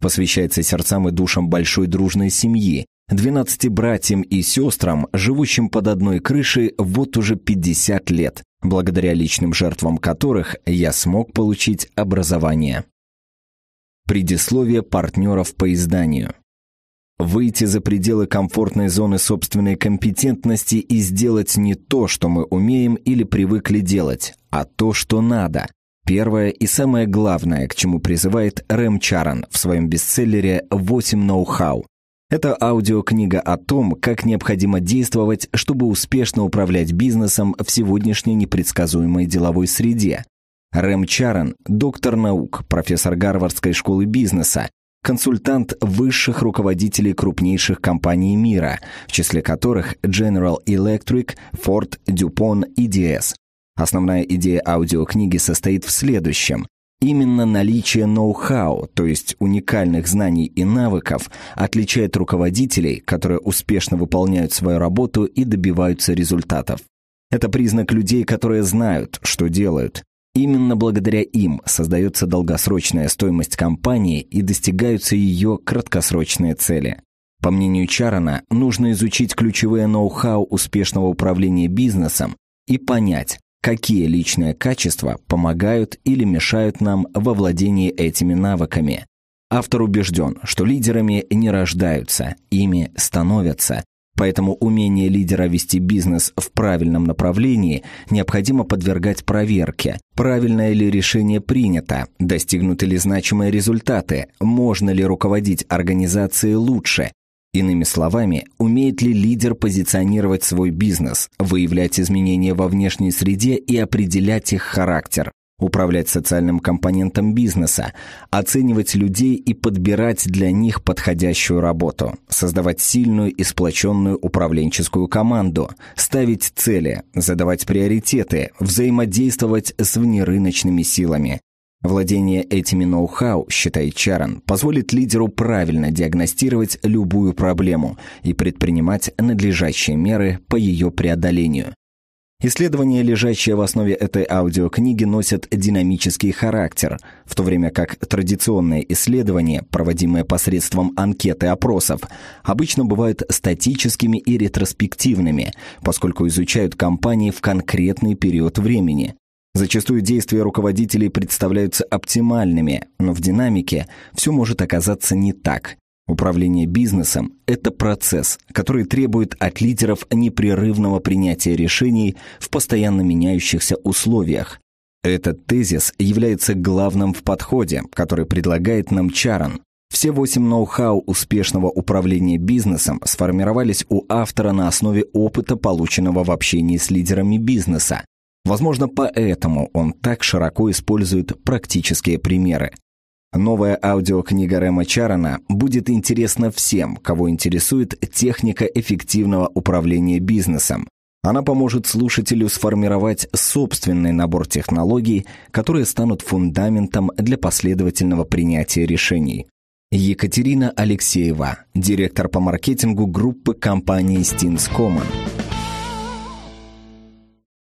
посвящается сердцам и душам большой дружной семьи, 12 братьям и сестрам, живущим под одной крышей вот уже 50 лет, благодаря личным жертвам которых я смог получить образование. Предисловие партнеров по изданию. Выйти за пределы комфортной зоны собственной компетентности и сделать не то, что мы умеем или привыкли делать, а то, что надо. Первое и самое главное, к чему призывает Рэм Чаран в своем бестселлере «8 ноу-хау». Это аудиокнига о том, как необходимо действовать, чтобы успешно управлять бизнесом в сегодняшней непредсказуемой деловой среде. Рэм Чаран – доктор наук, профессор Гарвардской школы бизнеса, консультант высших руководителей крупнейших компаний мира, в числе которых General Electric, Ford, DuPont и DS, Основная идея аудиокниги состоит в следующем. Именно наличие ноу-хау, то есть уникальных знаний и навыков, отличает руководителей, которые успешно выполняют свою работу и добиваются результатов. Это признак людей, которые знают, что делают. Именно благодаря им создается долгосрочная стоимость компании и достигаются ее краткосрочные цели. По мнению Чарана, нужно изучить ключевые ноу-хау успешного управления бизнесом и понять, Какие личные качества помогают или мешают нам во владении этими навыками? Автор убежден, что лидерами не рождаются, ими становятся. Поэтому умение лидера вести бизнес в правильном направлении необходимо подвергать проверке. Правильное ли решение принято? Достигнуты ли значимые результаты? Можно ли руководить организацией лучше? Иными словами, умеет ли лидер позиционировать свой бизнес, выявлять изменения во внешней среде и определять их характер, управлять социальным компонентом бизнеса, оценивать людей и подбирать для них подходящую работу, создавать сильную и сплоченную управленческую команду, ставить цели, задавать приоритеты, взаимодействовать с внерыночными силами, Владение этими ноу-хау, считает Чаран, позволит лидеру правильно диагностировать любую проблему и предпринимать надлежащие меры по ее преодолению. Исследования, лежащие в основе этой аудиокниги, носят динамический характер, в то время как традиционные исследования, проводимые посредством анкет и опросов, обычно бывают статическими и ретроспективными, поскольку изучают компании в конкретный период времени. Зачастую действия руководителей представляются оптимальными, но в динамике все может оказаться не так. Управление бизнесом – это процесс, который требует от лидеров непрерывного принятия решений в постоянно меняющихся условиях. Этот тезис является главным в подходе, который предлагает нам Чаран. Все восемь ноу-хау успешного управления бизнесом сформировались у автора на основе опыта, полученного в общении с лидерами бизнеса. Возможно, поэтому он так широко использует практические примеры. Новая аудиокнига Рэма Чарана будет интересна всем, кого интересует техника эффективного управления бизнесом. Она поможет слушателю сформировать собственный набор технологий, которые станут фундаментом для последовательного принятия решений. Екатерина Алексеева, директор по маркетингу группы компании Steams Common.